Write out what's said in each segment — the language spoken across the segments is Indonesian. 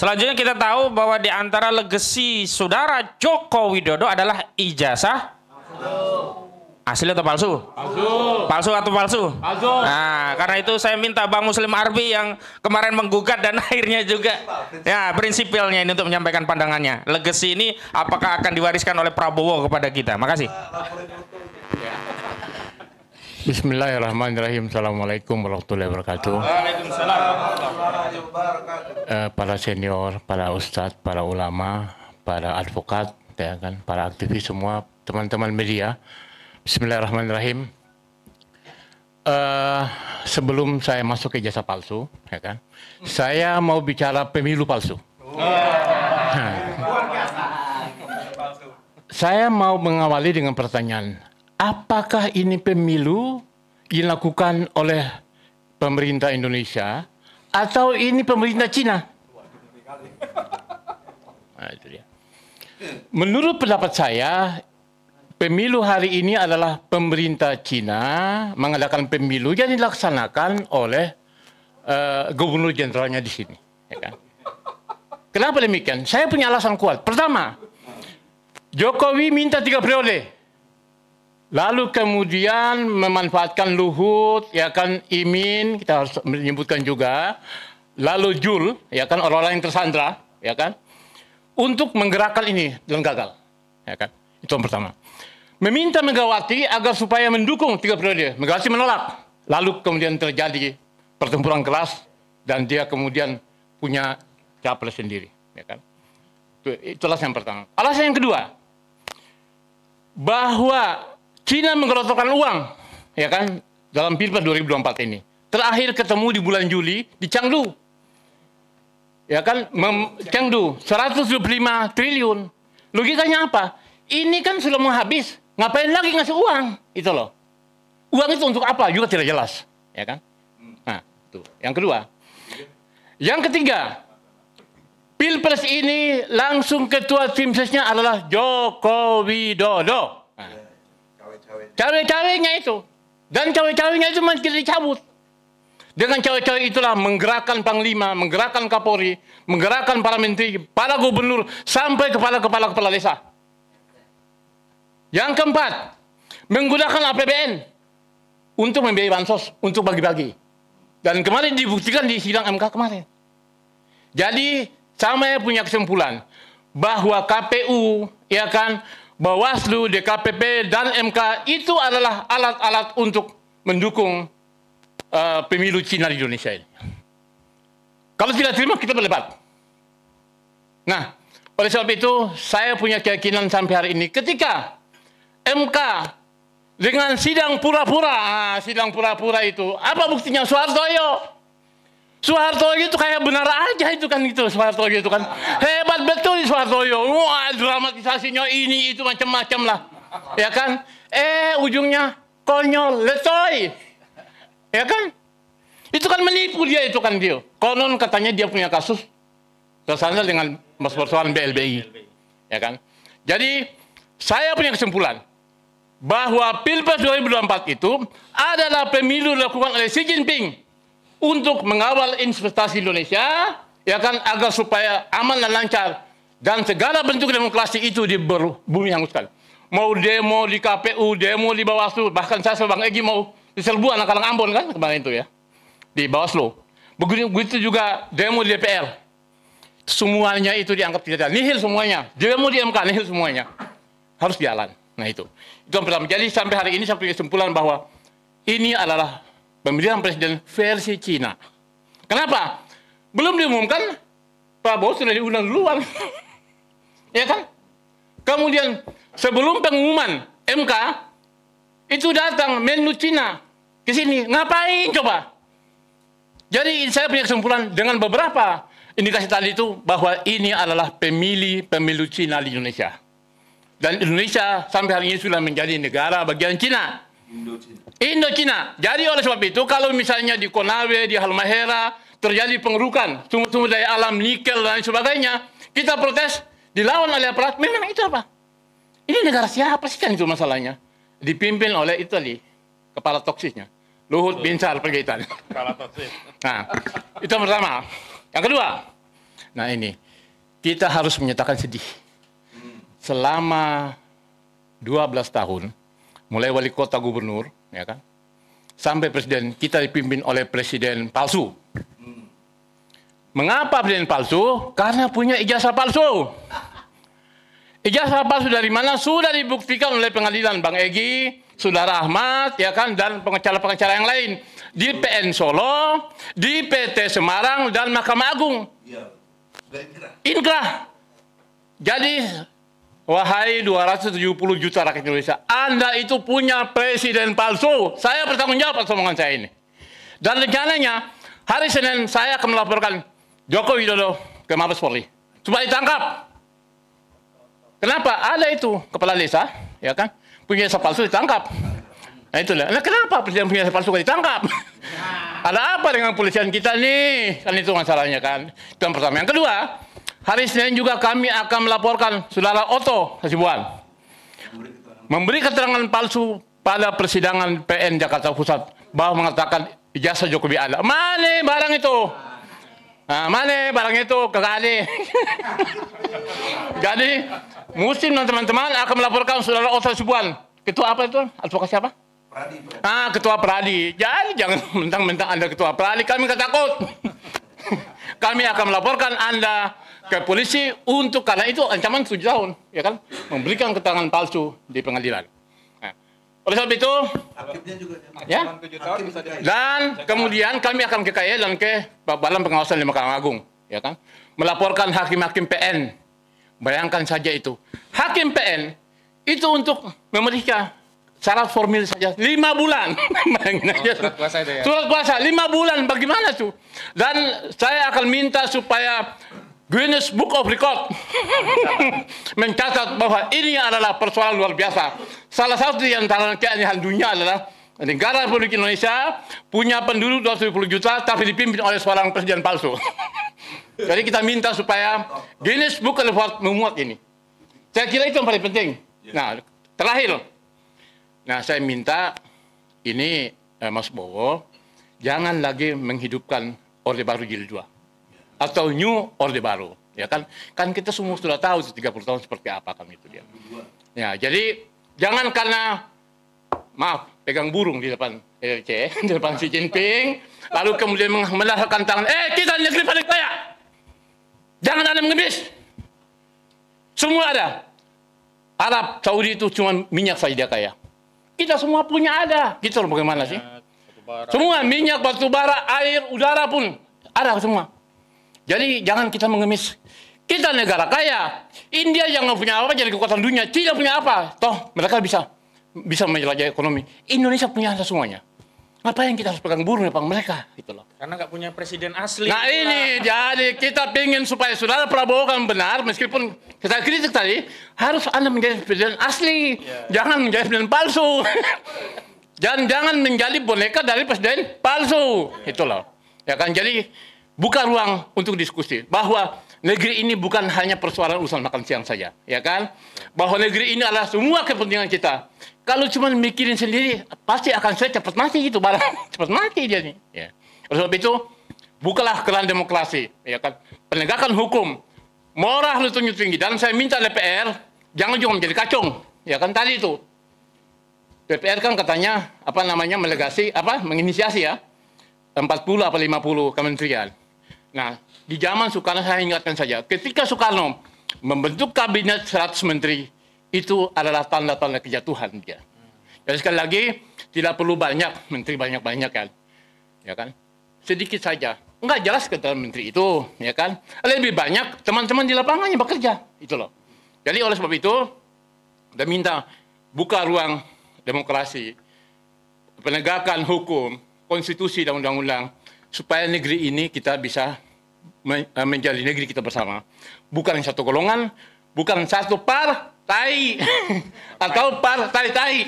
Selanjutnya kita tahu bahwa di antara legasi saudara Joko Widodo adalah ijazah Asli atau palsu? Palsu. Palsu atau palsu? Palsu. Nah, karena itu saya minta Bang Muslim Arbi yang kemarin menggugat dan akhirnya juga ya prinsipilnya ini untuk menyampaikan pandangannya. Legasi ini apakah akan diwariskan oleh Prabowo kepada kita? Makasih. Nah, Bismillahirrahmanirrahim. Assalamualaikum warahmatullahi wabarakatuh. Waalaikumsalam warahmatullahi wabarakatuh. Eh, para senior, para ustadz, para ulama, para advokat, ya kan, para aktivis semua, teman-teman media. Bismillahirrahmanirrahim. Uh, sebelum saya masuk ke jasa palsu, ya kan, saya mau bicara pemilu palsu. Oh. Saya mau mengawali dengan pertanyaan apakah ini pemilu yang dilakukan oleh pemerintah Indonesia atau ini pemerintah Cina? Ah, Menurut pendapat saya, pemilu hari ini adalah pemerintah Cina mengadakan pemilu yang dilaksanakan oleh uh, gubernur jenderalnya di sini. Ya kan? Kenapa demikian? Saya punya alasan kuat. Pertama, Jokowi minta tiga periode. Lalu kemudian memanfaatkan luhut, ya kan imin, kita harus menyebutkan juga. Lalu jul, ya kan orang-orang yang tersandra, ya kan, untuk menggerakkan ini dan gagal, ya kan. Itu yang pertama. Meminta Megawati agar supaya mendukung tiga periode. Megawati menolak. Lalu kemudian terjadi pertempuran keras dan dia kemudian punya capres sendiri, ya kan. Itu, itu alasan yang pertama. Alasan yang kedua, bahwa Cina menggelontorkan uang, ya kan, dalam Pilpres 2024 ini. Terakhir ketemu di bulan Juli di Chengdu. Ya kan, Mem Chengdu 125 triliun. Logikanya apa? Ini kan sudah mau habis, ngapain lagi ngasih uang? Itu loh. Uang itu untuk apa juga tidak jelas, ya kan? Nah, itu Yang kedua. Yang ketiga, Pilpres ini langsung ketua tim sesnya adalah Joko Widodo. Cawe-cawenya itu. Dan cawe-cawenya itu masih dicabut. Dengan cawe-cawe itulah menggerakkan Panglima, menggerakkan Kapolri, menggerakkan para menteri, para gubernur, sampai kepala-kepala kepala desa. Yang keempat, menggunakan APBN untuk membiayai bansos, untuk bagi-bagi. Dan kemarin dibuktikan di sidang MK kemarin. Jadi, sama punya kesimpulan bahwa KPU ya kan Bawaslu, DKPP, dan MK itu adalah alat-alat untuk mendukung uh, pemilu Cina di Indonesia ini. Kalau tidak terima, kita berdebat. Nah, oleh sebab itu, saya punya keyakinan sampai hari ini, ketika MK dengan sidang pura-pura, ah, sidang pura-pura itu, apa buktinya Soeharto? Suharto itu kayak benar aja itu kan gitu, Suharto itu kan. Hei, yo. wah dramatisasinya ini itu macam-macam lah. Ya kan? Eh ujungnya konyol, letoy. Ya kan? Itu kan menipu dia itu kan dia. Konon katanya dia punya kasus tersandar dengan mas persoalan BLBI. Ya kan? Jadi saya punya kesimpulan bahwa Pilpres 2024 itu adalah pemilu dilakukan oleh Xi Jinping untuk mengawal investasi Indonesia ya kan agar supaya aman dan lancar dan segala bentuk demokrasi itu di bumi hanguskan. Mau demo di KPU, demo di Bawaslu, bahkan saya sama Bang Egi mau diserbu anak-anak Ambon kan kemarin itu ya. Di Bawaslu. Begitu, begitu juga demo di DPR. Semuanya itu dianggap tidak ada. Nihil semuanya. Demo di MK, nihil semuanya. Harus jalan. Nah itu. Itu yang pertama. Jadi sampai hari ini saya punya kesimpulan bahwa ini adalah pemilihan presiden versi Cina. Kenapa? Belum diumumkan, Prabowo sudah diundang duluan. Ya kan? Kemudian sebelum pengumuman MK itu datang Menlu Cina ke sini. Ngapain coba? Jadi saya punya kesimpulan dengan beberapa indikasi tadi itu bahwa ini adalah pemilih pemilu Cina di Indonesia. Dan Indonesia sampai hari ini sudah menjadi negara bagian Cina. Indo-Cina. Indo-Cina. Jadi oleh sebab itu kalau misalnya di Konawe, di Halmahera terjadi pengerukan sumber-sumber daya alam nikel dan sebagainya, kita protes dilawan oleh aparat, memang itu apa? Ini negara siapa sih kan itu masalahnya? Dipimpin oleh Italia, kepala toksisnya. Luhut Bin Binsar pergi Kepala toksis. Nah, itu pertama. Yang kedua, nah ini, kita harus menyatakan sedih. Hmm. Selama 12 tahun, mulai wali kota gubernur, ya kan, sampai presiden, kita dipimpin oleh presiden palsu. Hmm. Mengapa presiden palsu? Karena punya ijazah palsu. Ijazah palsu dari mana? Sudah dibuktikan oleh pengadilan Bang Egi, Saudara Ahmad, ya kan, dan pengacara-pengacara yang lain. Di PN Solo, di PT Semarang, dan Mahkamah Agung. Iya. Inkrah. Jadi, wahai 270 juta rakyat Indonesia, Anda itu punya presiden palsu. Saya bertanggung jawab atas omongan saya ini. Dan rencananya, hari Senin saya akan melaporkan Joko Widodo ke Mabes Polri coba ditangkap. Kenapa? Ada itu kepala desa, ya kan? Punya sepalsu palsu ditangkap. Nah itulah. Nah kenapa presiden punya sepalsu palsu ditangkap? Ada apa dengan polisian kita nih? Kan itu masalahnya kan. Itu yang pertama. Yang kedua, hari Senin juga kami akan melaporkan saudara Oto Hasibuan memberi keterangan palsu pada persidangan PN Jakarta Pusat bahwa mengatakan ijazah Jokowi ada. Mana barang itu? Ah, mana barang itu kekali. Jadi musim dan teman-teman akan melaporkan saudara Osa Subuan. Ketua apa itu? Advokat siapa? Pradi. Ah, ketua Pradi. Jadi jangan mentang-mentang Anda ketua Pradi kami ketakut. kami akan melaporkan Anda ke polisi untuk karena itu ancaman 7 tahun, ya kan? Memberikan keterangan palsu di pengadilan. Oleh sebab itu, ya, dan kemudian kami akan ke e dan ke balam Pengawasan di Mahkamah Agung, ya kan? Melaporkan hakim-hakim PN. Bayangkan saja itu. Hakim PN itu untuk memeriksa syarat formil saja lima bulan oh, surat kuasa itu ya surat kuasa lima bulan bagaimana tuh dan saya akan minta supaya Guinness Book of Record mencatat bahwa ini adalah persoalan luar biasa Salah satu yang antara keanehan dunia adalah negara Republik Indonesia punya penduduk 20 juta tapi dipimpin oleh seorang presiden palsu. Jadi kita minta supaya Guinness Book of World memuat ini. Saya kira itu yang paling penting. Iya. Nah, terakhir. Nah, saya minta ini eh, Mas Bowo jangan lagi menghidupkan Orde Baru Jilid 2 atau New Orde Baru. Ya kan? Kan kita semua sudah tahu 30 tahun seperti apa kami itu dia. Ya, jadi Jangan karena maaf pegang burung di depan RC, eh, eh, di depan Xi Jinping, lalu kemudian melahirkan tangan, eh kita negeri paling kaya. Jangan ada mengemis. Semua ada. Arab Saudi itu cuma minyak saja kaya. Kita semua punya ada. Kita bagaimana sih? Semua minyak, batu bara, air, udara pun ada semua. Jadi jangan kita mengemis. Kita negara kaya. India yang nggak punya apa jadi kekuatan dunia. Cina punya apa. Toh mereka bisa bisa menjelajah ekonomi. Indonesia punya semuanya. yang kita harus pegang burung pegang mereka gitu loh. Karena nggak punya presiden asli. Nah ini jadi kita pingin supaya saudara Prabowo kan benar meskipun kita kritik tadi harus anda menjadi presiden asli, yeah. jangan menjadi presiden palsu. Dan jangan menjadi boneka dari presiden palsu. Yeah. Itu loh. Ya kan jadi buka ruang untuk diskusi bahwa negeri ini bukan hanya persoalan urusan makan siang saja, ya kan? Bahwa negeri ini adalah semua kepentingan kita. Kalau cuma mikirin sendiri, pasti akan saya cepat mati gitu barang, cepat mati dia nih. Ya. Oleh sebab itu, bukalah keran demokrasi, ya kan? Penegakan hukum, moral itu tinggi. Dan saya minta DPR jangan juga menjadi kacung, ya kan tadi itu. DPR kan katanya apa namanya melegasi apa menginisiasi ya 40 apa 50 kementerian. Nah, di zaman Soekarno saya ingatkan saja, ketika Soekarno membentuk kabinet 100 menteri, itu adalah tanda-tanda kejatuhan dia. Jadi sekali lagi, tidak perlu banyak, menteri banyak-banyak kan. Ya kan? Sedikit saja. Enggak jelas ke dalam menteri itu, ya kan? Lebih banyak teman-teman di lapangan yang bekerja, itu loh. Jadi oleh sebab itu, saya minta buka ruang demokrasi, penegakan hukum, konstitusi dan undang-undang, supaya negeri ini kita bisa Eh, menjadi negeri kita bersama. Bukan satu golongan, bukan satu partai atau partai-tai.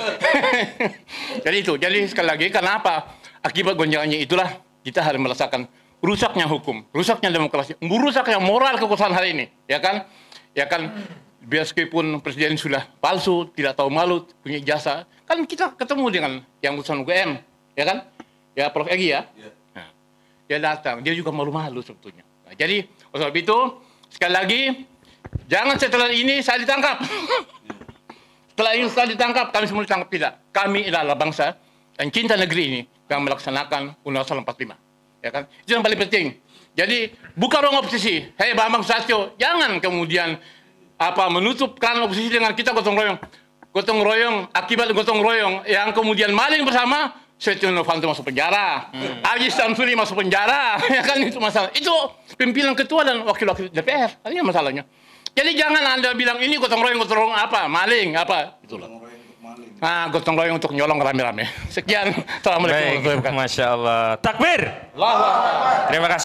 jadi itu. Jadi sekali lagi kenapa akibat gonjangannya itulah kita harus merasakan rusaknya hukum, rusaknya demokrasi, rusaknya moral kekuasaan hari ini, ya kan? Ya kan hmm. pun presiden sudah palsu, tidak tahu malu, punya jasa, kan kita ketemu dengan yang urusan UGM, ya kan? Ya Prof Egi ya. ya dia datang. Dia juga malu-malu sebetulnya. Nah, jadi, oleh sebab itu, sekali lagi, jangan setelah ini saya ditangkap. setelah ini saya ditangkap, kami semua ditangkap tidak. Kami adalah bangsa yang cinta negeri ini yang melaksanakan Undang-Undang 45. Ya kan? Itu yang paling penting. Jadi, buka ruang oposisi. Hei Bambang Susatyo, jangan kemudian apa menutupkan oposisi dengan kita gotong royong. Gotong royong, akibat gotong royong yang kemudian maling bersama Setia Novanto masuk penjara, hmm. Aji Samsuri masuk penjara, ya kan itu masalah. Itu pimpinan ketua dan wakil-wakil DPR, ini masalahnya. Jadi jangan anda bilang ini gotong royong gotong royong apa, maling apa, itulah. Nah, gotong royong untuk nyolong rame-rame. Sekian. Assalamualaikum warahmatullahi wabarakatuh. Masya Allah. Takbir. Allah. Terima kasih.